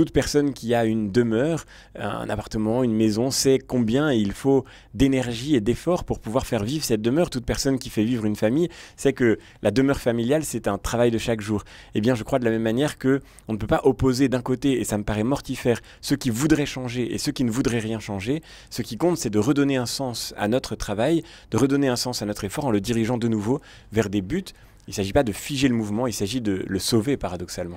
toute personne qui a une demeure, un appartement, une maison, sait combien il faut d'énergie et d'efforts pour pouvoir faire vivre cette demeure. Toute personne qui fait vivre une famille sait que la demeure familiale, c'est un travail de chaque jour. Eh bien, je crois de la même manière que on ne peut pas opposer d'un côté, et ça me paraît mortifère, ceux qui voudraient changer et ceux qui ne voudraient rien changer. Ce qui compte, c'est de redonner un sens à notre travail, de redonner un sens à notre effort en le dirigeant de nouveau vers des buts il ne s'agit pas de figer le mouvement, il s'agit de le sauver paradoxalement.